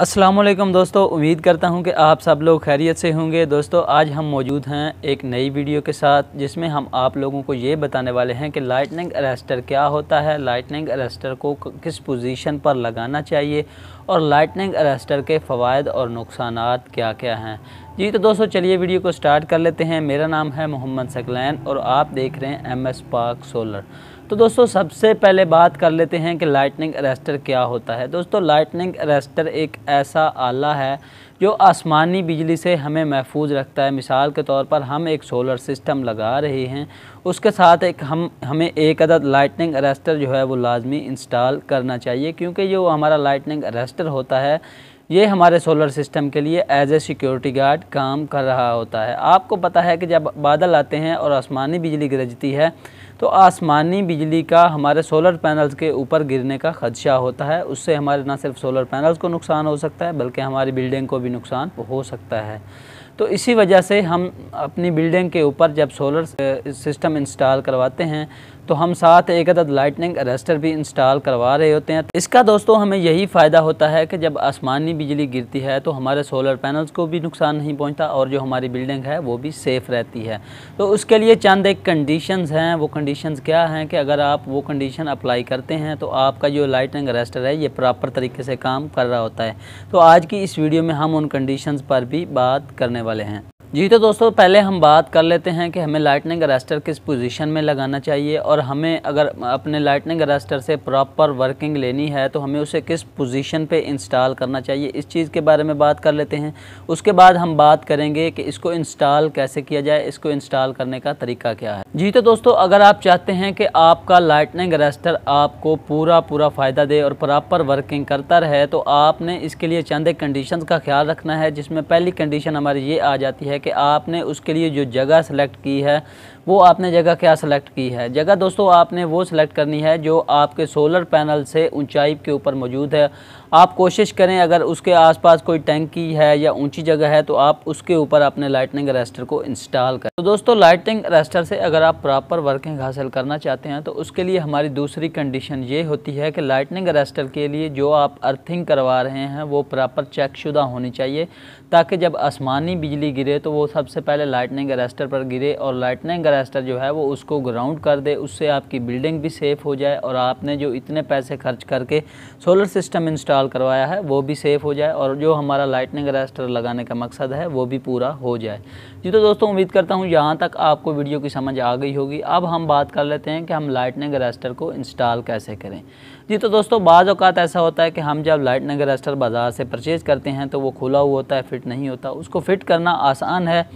असलम दोस्तों उम्मीद करता हूं कि आप सब लोग खैरियत से होंगे दोस्तों आज हम मौजूद हैं एक नई वीडियो के साथ जिसमें हम आप लोगों को ये बताने वाले हैं कि लाइटनिंग अरेस्टर क्या होता है लाइटनिंग अरेस्टर को किस पोजीशन पर लगाना चाहिए और लाइटनिंग अरेस्टर के फ़वाद और नुकसान क्या क्या हैं जी तो दोस्तों चलिए वीडियो को स्टार्ट कर लेते हैं मेरा नाम है मोहम्मद सकलैन और आप देख रहे हैं एम एस पाक सोलर तो दोस्तों सबसे पहले बात कर लेते हैं कि लाइटनिंग अरेस्टर क्या होता है दोस्तों लाइटनिंग अरेस्टर एक ऐसा आला है जो आसमानी बिजली से हमें महफूज रखता है मिसाल के तौर पर हम एक सोलर सिस्टम लगा रहे हैं उसके साथ एक हम हमें एक अदद लाइटनिंग अरेस्टर जो है वो लाजमी इंस्टॉल करना चाहिए क्योंकि जो हमारा लाइटनिंग अरेस्टर होता है ये हमारे सोलर सिस्टम के लिए एज ए सिक्योरिटी गार्ड काम कर रहा होता है आपको पता है कि जब बादल आते हैं और आसमानी बिजली गरजती है तो आसमानी बिजली का हमारे सोलर पैनल्स के ऊपर गिरने का खदशा होता है उससे हमारे ना सिर्फ सोलर पैनल्स को नुकसान हो सकता है बल्कि हमारी बिल्डिंग को भी नुकसान हो सकता है तो इसी वजह से हम अपनी बिल्डिंग के ऊपर जब सोलर सिस्टम इंस्टॉल करवाते हैं तो हम साथ एक अदद लाइटनिंग अरेस्टर भी इंस्टॉल करवा रहे होते हैं इसका दोस्तों हमें यही फ़ायदा होता है कि जब आसमानी बिजली गिरती है तो हमारे सोलर पैनल्स को भी नुकसान नहीं पहुँचता और जो हमारी बिल्डिंग है वो भी सेफ़ रहती है तो उसके लिए चंद एक कंडीशन हैं वो कंडीशन क्या हैं कि अगर आप वो कंडीशन अप्लाई करते हैं तो आपका जो लाइटनिंग अरेस्टर है ये प्रॉपर तरीके से काम कर रहा होता है तो आज की इस वीडियो में हम उन कंडीशन पर भी बात करने वाले हैं जी तो दोस्तों पहले हम बात कर लेते हैं कि हमें लाइटनिंग अरेस्टर किस पोजीशन में लगाना चाहिए और हमें अगर अपने लाइटनिंग अरेस्टर से प्रॉपर वर्किंग लेनी है तो हमें उसे किस पोजीशन पे इंस्टॉल करना चाहिए इस चीज़ के बारे में बात कर लेते हैं उसके बाद हम बात करेंगे कि इसको इंस्टॉल कैसे किया जाए इसको इंस्टॉल करने का तरीका क्या है जी तो दोस्तों अगर आप चाहते हैं कि आपका लाइटनिंग अरेस्टर आपको पूरा पूरा फ़ायदा दे और प्रॉपर वर्किंग करता रहे तो आपने इसके लिए चंद कंडीशन का ख्याल रखना है जिसमें पहली कंडीशन हमारी ये आ जाती है है कि आपने उसके लिए जो जगह सेलेक्ट की है वो आपने जगह क्या सेलेक्ट की है जगह दोस्तों आपने वो सिलेक्ट करनी है जो आपके सोलर पैनल से ऊंचाई के ऊपर मौजूद है आप कोशिश करें अगर उसके आसपास कोई टैंकी है या ऊंची जगह है तो आप उसके ऊपर अपने लाइटनिंग अरेस्टर को इंस्टॉल करें तो दोस्तों लाइटनिंग अरेस्टर से अगर आप प्रॉपर वर्किंग हासिल करना चाहते हैं तो उसके लिए हमारी दूसरी कंडीशन ये होती है कि लाइटनिंग अरेस्टर के लिए जो आप अर्थिंग करवा रहे हैं वो प्रॉपर चेकशुदा होनी चाहिए ताकि जब आसमानी बिजली गिरे तो वो सबसे पहले लाइटनिंग अरेस्टर पर गिरे और लाइटनिंग अरेस्टर जो है वो उसको ग्राउंड कर दे उससे आपकी बिल्डिंग भी सेफ़ हो जाए और आपने जो इतने पैसे खर्च करके सोलर सिस्टम इंस्टॉल इंस्टॉल करवाया है वो भी सेफ़ हो जाए और जो हमारा लाइटनिंग रेस्टर लगाने का मकसद है वो भी पूरा हो जाए जी तो दोस्तों उम्मीद करता हूँ यहाँ तक आपको वीडियो की समझ आ गई होगी अब हम बात कर लेते हैं कि हम लाइटनिंग रेस्टर को इंस्टॉल कैसे करें जी तो दोस्तों बाज़ अवत ऐसा होता है कि हम जब लाइटनिंग रेस्टर बाज़ार से परचेज़ करते हैं तो वो खुला हुआ होता है फिट नहीं होता उसको फ़िट करना आसान है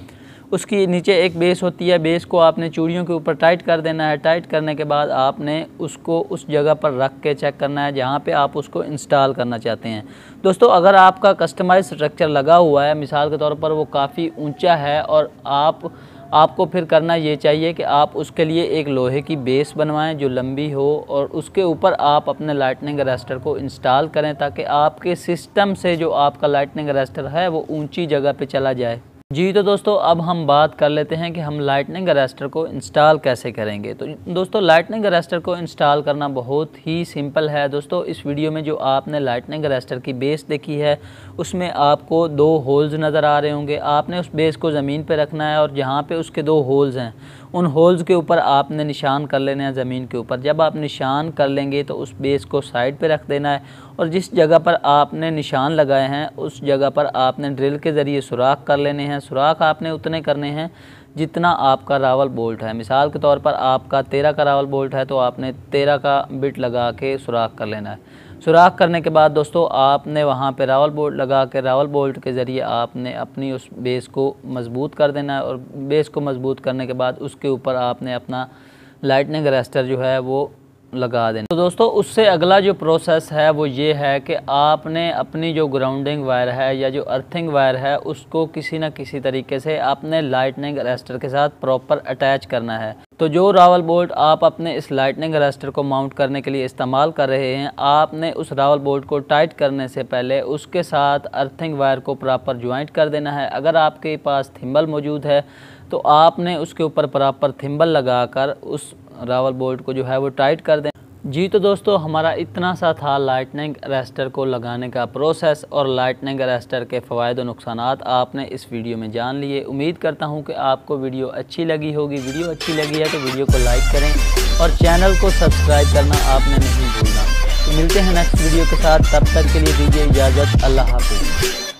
उसकी नीचे एक बेस होती है बेस को आपने चूड़ियों के ऊपर टाइट कर देना है टाइट करने के बाद आपने उसको उस जगह पर रख के चेक करना है जहाँ पे आप उसको इंस्टॉल करना चाहते हैं दोस्तों अगर आपका कस्टमाइज स्ट्रक्चर लगा हुआ है मिसाल के तौर पर वो काफ़ी ऊंचा है और आप आपको फिर करना ये चाहिए कि आप उसके लिए एक लोहे की बेस बनवाएं जो लंबी हो और उसके ऊपर आप अपने लाइटनिंग रेस्टर को इंस्टॉल करें ताकि आपके सिस्टम से जो आपका लाइटनिंग रेस्टर है वो ऊंची जगह पे चला जाए जी तो दोस्तों अब हम बात कर लेते हैं कि हम लाइटनिंग अरेस्टर को इंस्टॉल कैसे करेंगे तो दोस्तों लाइटनिंग अरेस्टर को इंस्टॉल करना बहुत ही सिंपल है दोस्तों इस वीडियो में जो आपने लाइटनिंग अरेस्टर की बेस देखी है उसमें आपको दो होल्स नज़र आ रहे होंगे आपने उस बेस को ज़मीन पर रखना है और जहाँ पर उसके दो होल्स हैं उन होल्स के ऊपर आपने निशान कर लेना है ज़मीन के ऊपर जब आप निशान कर लेंगे तो उस बेस को साइड पर रख देना है और जिस जगह पर आपने निशान लगाए हैं उस जगह पर आपने ड्रिल के ज़रिए सुराख कर लेने हैं सुराख आपने उतने करने हैं जितना आपका रावल बोल्ट है मिसाल के तौर पर आपका तेरह का रावल बोल्ट है तो आपने तेरह का बिट लगा के सुराख कर लेना है सुराख करने के बाद दोस्तों आपने वहाँ पे रावल बोल्ट लगा के रावल बोल्ट के ज़रिए आपने अपनी उस बेस को मजबूत कर देना है और बेस को मजबूत करने के बाद उसके ऊपर आपने अपना लाइटनिंग रेस्टर जो है वो लगा देना तो दोस्तों उससे अगला जो प्रोसेस है वो ये है कि आपने अपनी जो ग्राउंडिंग वायर है या जो अर्थिंग वायर है उसको किसी ना किसी तरीके से आपने लाइटनिंग अरेस्टर के साथ प्रॉपर अटैच करना है तो जो रावल बोल्ट आप अपने इस लाइटनिंग अरेस्टर को माउंट करने के लिए इस्तेमाल कर रहे हैं आपने उस रावल बोल्ट को टाइट करने से पहले उसके साथ अर्थिंग वायर को प्रॉपर ज्वाइंट कर देना है अगर आपके पास थिम्बल मौजूद है तो आपने उसके ऊपर प्रॉपर थिम्बल लगाकर उस रावल बोल्ट को जो है वो टाइट कर दें जी तो दोस्तों हमारा इतना सा था लाइटनिंग अरेस्टर को लगाने का प्रोसेस और लाइटनिंग अरेस्टर के फ़वाद और नुकसान आपने इस वीडियो में जान लिए उम्मीद करता हूं कि आपको वीडियो अच्छी लगी होगी वीडियो अच्छी लगी है तो वीडियो को लाइक करें और चैनल को सब्सक्राइब करना आपने नहीं भूलना तो मिलते हैं नेक्स्ट वीडियो के साथ तब तक के लिए दीजिए इजाज़त अल्लाह हाफिज़